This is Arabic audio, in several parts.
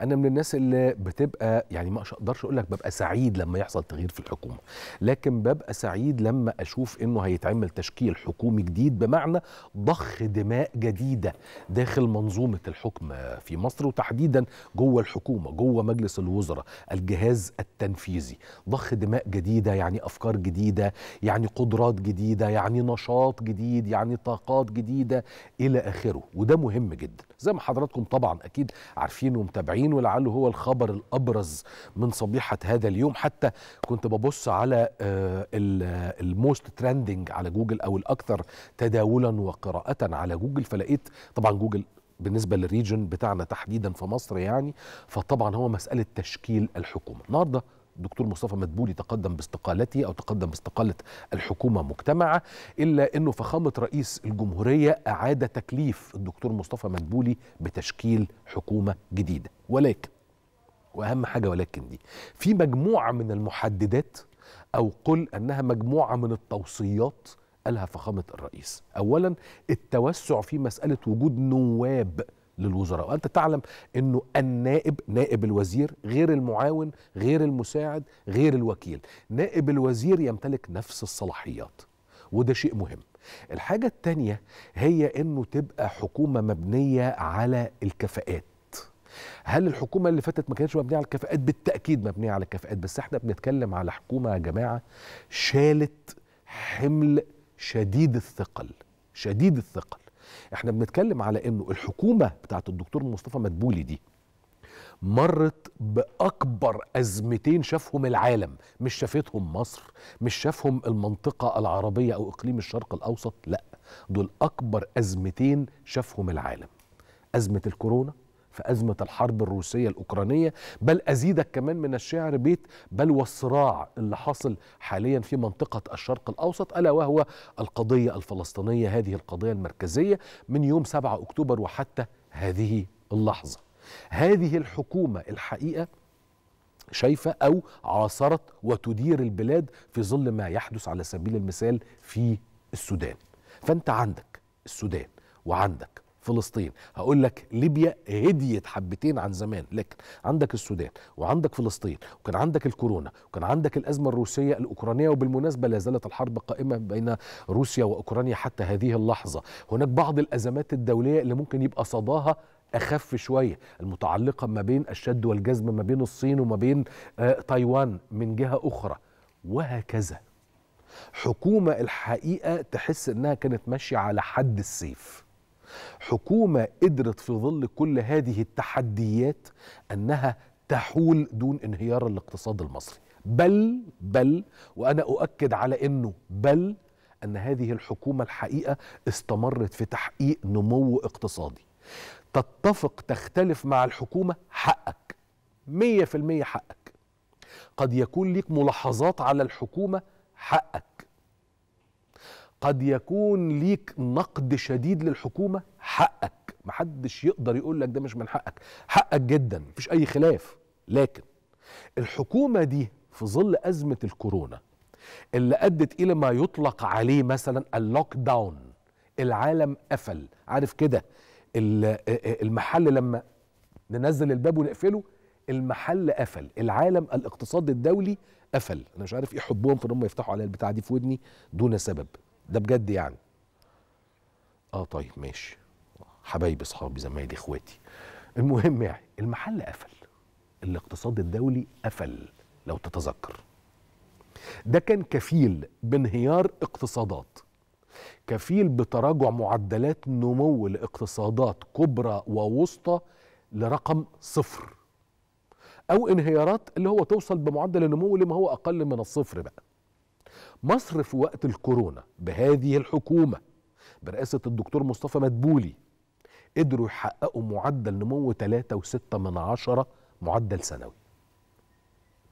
انا من الناس اللي بتبقى يعني ما اقدرش اقول لك ببقى سعيد لما يحصل تغيير في الحكومه لكن ببقى سعيد لما اشوف انه هيتعمل تشكيل حكومي جديد بمعنى ضخ دماء جديده داخل منظومه الحكم في مصر وتحديدا جوه الحكومه جوه مجلس الوزراء الجهاز التنفيذي ضخ دماء جديده يعني افكار جديده يعني قدرات جديده يعني نشاط جديد يعني طاقات جديده الى اخره وده مهم جدا زي ما حضراتكم طبعا اكيد عارفين ومتابعين المصريين ولعله هو الخبر الأبرز من صبيحة هذا اليوم حتى كنت ببص على آه، الموست تريندنج على جوجل أو الأكثر تداولا وقراءة على جوجل فلقيت طبعا جوجل بالنسبة للريجن بتاعنا تحديدا في مصر يعني فطبعا هو مسألة تشكيل الحكومة النهارده الدكتور مصطفى مدبولي تقدم باستقالته او تقدم باستقاله الحكومه مجتمعه الا انه فخامه رئيس الجمهوريه اعاد تكليف الدكتور مصطفى مدبولي بتشكيل حكومه جديده ولكن واهم حاجه ولكن دي في مجموعه من المحددات او قل انها مجموعه من التوصيات قالها فخامه الرئيس اولا التوسع في مساله وجود نواب للوزراء وانت تعلم انه النائب نائب الوزير غير المعاون غير المساعد غير الوكيل نائب الوزير يمتلك نفس الصلاحيات وده شيء مهم الحاجة التانية هي انه تبقى حكومة مبنية على الكفاءات هل الحكومه اللي فاتت ما كانتش مبنيه على الكفاءات بالتاكيد مبنيه على الكفاءات بس احنا بنتكلم على حكومه يا جماعه شالت حمل شديد الثقل شديد الثقل احنا بنتكلم على انه الحكومه بتاعت الدكتور مصطفى مدبولي دي مرت باكبر ازمتين شافهم العالم مش شافتهم مصر مش شافهم المنطقه العربيه او اقليم الشرق الاوسط لا دول اكبر ازمتين شافهم العالم ازمه الكورونا في أزمة الحرب الروسية الأوكرانية بل أزيدك كمان من الشعر بيت بل والصراع اللي حاصل حاليا في منطقة الشرق الأوسط ألا وهو القضية الفلسطينية هذه القضية المركزية من يوم 7 أكتوبر وحتى هذه اللحظة هذه الحكومة الحقيقة شايفة أو عاصرت وتدير البلاد في ظل ما يحدث على سبيل المثال في السودان فأنت عندك السودان وعندك فلسطين هقول لك ليبيا هديت حبتين عن زمان لكن عندك السودان وعندك فلسطين وكان عندك الكورونا وكان عندك الأزمة الروسية الأوكرانية وبالمناسبة لا زالت الحرب قائمة بين روسيا وأوكرانيا حتى هذه اللحظة هناك بعض الأزمات الدولية اللي ممكن يبقى صداها اخف شويه المتعلقه ما بين الشد والجزم ما بين الصين وما بين آه، تايوان من جهه اخرى وهكذا حكومه الحقيقه تحس انها كانت ماشيه على حد السيف حكومة قدرت في ظل كل هذه التحديات أنها تحول دون انهيار الاقتصاد المصري بل بل وأنا أؤكد على أنه بل أن هذه الحكومة الحقيقة استمرت في تحقيق نمو اقتصادي تتفق تختلف مع الحكومة حقك مية في المية حقك قد يكون ليك ملاحظات على الحكومة حقك قد يكون ليك نقد شديد للحكومه حقك محدش يقدر يقول لك ده مش من حقك حقك جدا مفيش اي خلاف لكن الحكومه دي في ظل ازمه الكورونا اللي ادت الى ما يطلق عليه مثلا اللوك داون العالم قفل عارف كده آه، المحل لما ننزل الباب ونقفله المحل قفل العالم الاقتصاد الدولي قفل انا مش عارف ايه حبهم في ان هم يفتحوا عليا البتاعه دي في ودني دون سبب ده بجد يعني اه طيب ماشي حبايبي اصحابي زمايلي اخواتي المهم يعني المحل قفل الاقتصاد الدولي قفل لو تتذكر ده كان كفيل بانهيار اقتصادات كفيل بتراجع معدلات نمو لاقتصادات كبرى ووسطى لرقم صفر او انهيارات اللي هو توصل بمعدل النمو اللي ما هو اقل من الصفر بقى مصر في وقت الكورونا بهذه الحكومة برئاسة الدكتور مصطفى مدبولي قدروا يحققوا معدل نمو 3.6 من عشرة معدل سنوي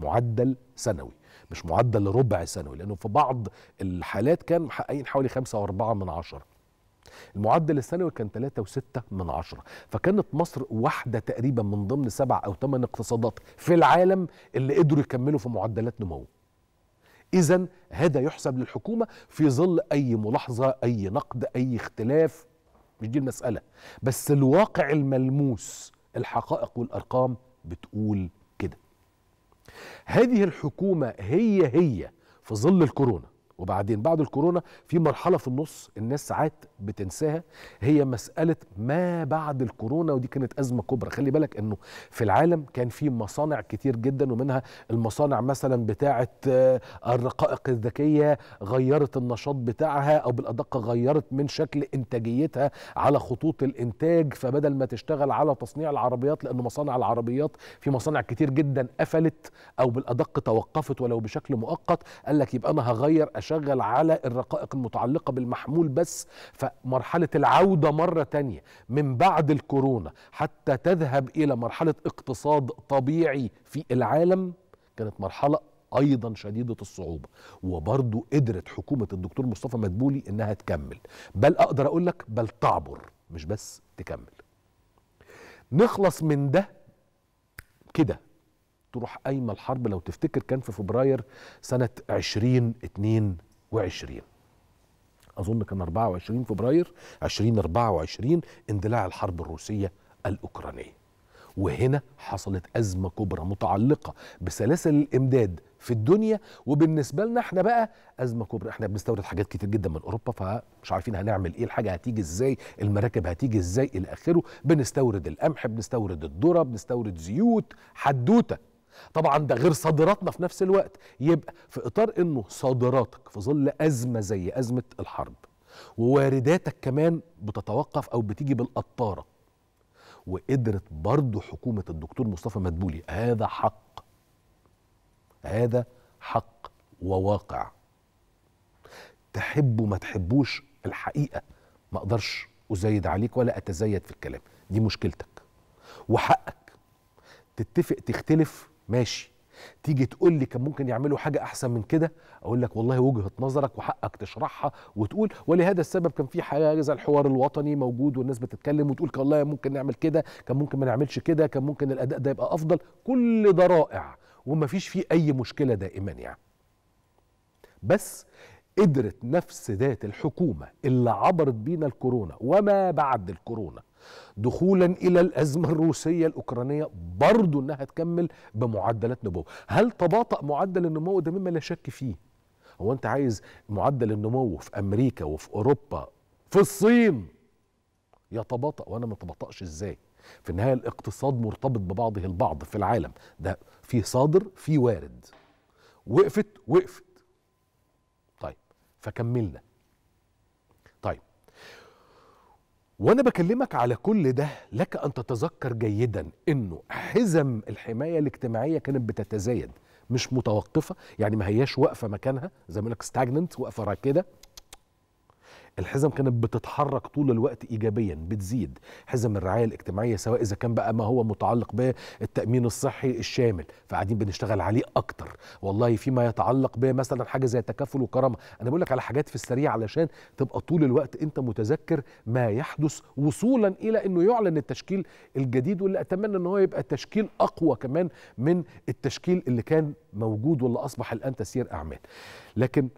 معدل سنوي مش معدل ربع سنوي لأنه في بعض الحالات كان محققين حوالي 5.4 من عشرة المعدل السنوي كان 3.6 من عشرة فكانت مصر واحدة تقريبا من ضمن سبع أو ثمان اقتصادات في العالم اللي قدروا يكملوا في معدلات نمو إذا هذا يحسب للحكومة في ظل أي ملاحظة أي نقد أي اختلاف مش دي المسألة بس الواقع الملموس الحقائق والأرقام بتقول كده هذه الحكومة هي هي في ظل الكورونا وبعدين بعد الكورونا في مرحله في النص الناس ساعات بتنساها هي مساله ما بعد الكورونا ودي كانت ازمه كبرى خلي بالك انه في العالم كان في مصانع كتير جدا ومنها المصانع مثلا بتاعه آه، الرقائق الذكيه غيرت النشاط بتاعها او بالادق غيرت من شكل انتاجيتها على خطوط الانتاج فبدل ما تشتغل على تصنيع العربيات لانه مصانع العربيات في مصانع كتير جدا قفلت او بالادق توقفت ولو بشكل مؤقت قال لك يبقى انا هغير أشكل بتشتغل على الرقائق المتعلقة بالمحمول بس فمرحلة العودة مرة تانية من بعد الكورونا حتى تذهب إلى مرحلة اقتصاد طبيعي في العالم كانت مرحلة ايضا شديده الصعوبه وبرضه قدرت حكومه الدكتور مصطفى مدبولي انها تكمل بل اقدر اقول لك بل تعبر مش بس تكمل نخلص من ده كده تروح قايمه الحرب لو تفتكر كان في فبراير سنه 2022 اظن كان 24 فبراير 2024 اندلاع الحرب الروسيه الاوكرانيه وهنا حصلت ازمه كبرى متعلقه بسلاسل الامداد في الدنيا وبالنسبه لنا احنا بقى ازمه كبرى احنا بنستورد حاجات كتير جدا من اوروبا فمش عارفين هنعمل ايه الحاجه هتيجي ازاي المراكب هتيجي ازاي الى اخره بنستورد القمح بنستورد الذره بنستورد زيوت حدوته طبعا ده غير صادراتنا في نفس الوقت يبقى في اطار انه صادراتك في ظل ازمه زي ازمه الحرب ووارداتك كمان بتتوقف او بتيجي بالقطاره وقدرت برضه حكومه الدكتور مصطفى مدبولي هذا حق هذا حق وواقع تحبه ما تحبوش الحقيقه ما اقدرش ازيد عليك ولا اتزيد في الكلام دي مشكلتك وحقك تتفق تختلف ماشي تيجي تقول لي كان ممكن يعملوا حاجه احسن من كده اقول لك والله وجهه نظرك وحقك تشرحها وتقول ولهذا السبب كان في حاجه زي الحوار الوطني موجود والناس بتتكلم وتقول والله ممكن نعمل كده كان ممكن ما نعملش كده كان ممكن الاداء ده يبقى افضل كل ده رائع وما فيش فيه اي مشكله دائما يعني بس قدرت نفس ذات الحكومه اللي عبرت بينا الكورونا وما بعد الكورونا دخولا الى الازمه الروسيه الاوكرانيه برضه انها تكمل بمعدلات نمو هل تباطا معدل النمو ده مما لا شك فيه هو انت عايز معدل النمو في امريكا وفي اوروبا في الصين يتباطا وانا ما تباطاش ازاي في النهايه الاقتصاد مرتبط ببعضه البعض في العالم ده في صادر في وارد وقفت وقفت طيب فكملنا وانا بكلمك على كل ده لك ان تتذكر جيدا انه حزم الحمايه الاجتماعيه كانت بتتزايد مش متوقفه يعني ما هياش واقفه مكانها زي ما لك ستاجننت واقفه راكده الحزم كانت بتتحرك طول الوقت ايجابيا بتزيد حزم الرعايه الاجتماعيه سواء اذا كان بقى ما هو متعلق بالتامين الصحي الشامل فقاعدين بنشتغل عليه اكتر والله فيما يتعلق بمثلا حاجه زي التكافل وكرامه انا بقول لك على حاجات في السريع علشان تبقى طول الوقت انت متذكر ما يحدث وصولا الى انه يعلن التشكيل الجديد واللي اتمنى ان هو يبقى تشكيل اقوى كمان من التشكيل اللي كان موجود واللي اصبح الان تسيير اعمال لكن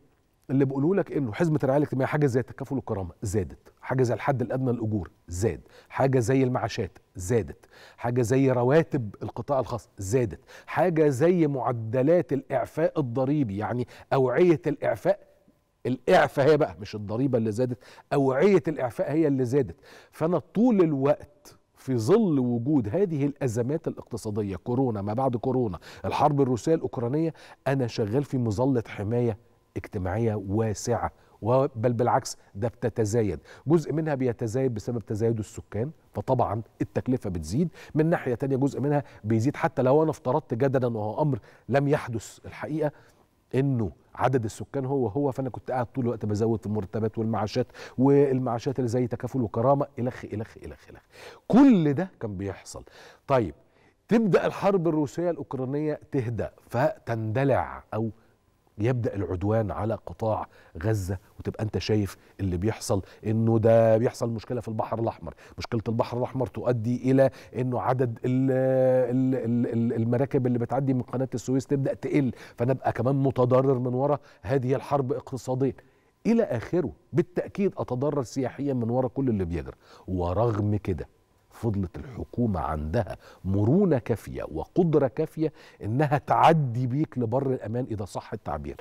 اللي بيقولوا لك انه حزمه الرعايه الاجتماعيه حاجه زي التكافل والكرامه زادت، حاجه زي الحد الادنى للاجور زاد، حاجه زي المعاشات زادت، حاجه زي رواتب القطاع الخاص زادت، حاجه زي معدلات الاعفاء الضريبي يعني اوعيه الاعفاء الاعفاء هي بقى مش الضريبه اللي زادت، اوعيه الاعفاء هي اللي زادت، فانا طول الوقت في ظل وجود هذه الازمات الاقتصاديه كورونا ما بعد كورونا الحرب الروسيه الاوكرانيه انا شغال في مظله حمايه اجتماعية واسعة بل بالعكس ده بتتزايد جزء منها بيتزايد بسبب تزايد السكان فطبعا التكلفة بتزيد من ناحية تانية جزء منها بيزيد حتى لو أنا افترضت جدلا وهو أمر لم يحدث الحقيقة انه عدد السكان هو هو فانا كنت قاعد طول الوقت بزود في المرتبات والمعاشات والمعاشات اللي زي تكافل وكرامه الخ الخ الخ الخ كل ده كان بيحصل طيب تبدا الحرب الروسيه الاوكرانيه تهدا فتندلع او يبدا العدوان على قطاع غزه وتبقى انت شايف اللي بيحصل انه ده بيحصل مشكله في البحر الاحمر، مشكله البحر الاحمر تؤدي الى انه عدد الـ الـ الـ المراكب اللي بتعدي من قناه السويس تبدا تقل، فانا ابقى كمان متضرر من وراء هذه الحرب اقتصاديا. الى اخره، بالتاكيد اتضرر سياحيا من وراء كل اللي بيجرى، ورغم كده فضلت الحكومة عندها مرونة كافية وقدرة كافية إنها تعدي بيك لبر الأمان إذا صح التعبير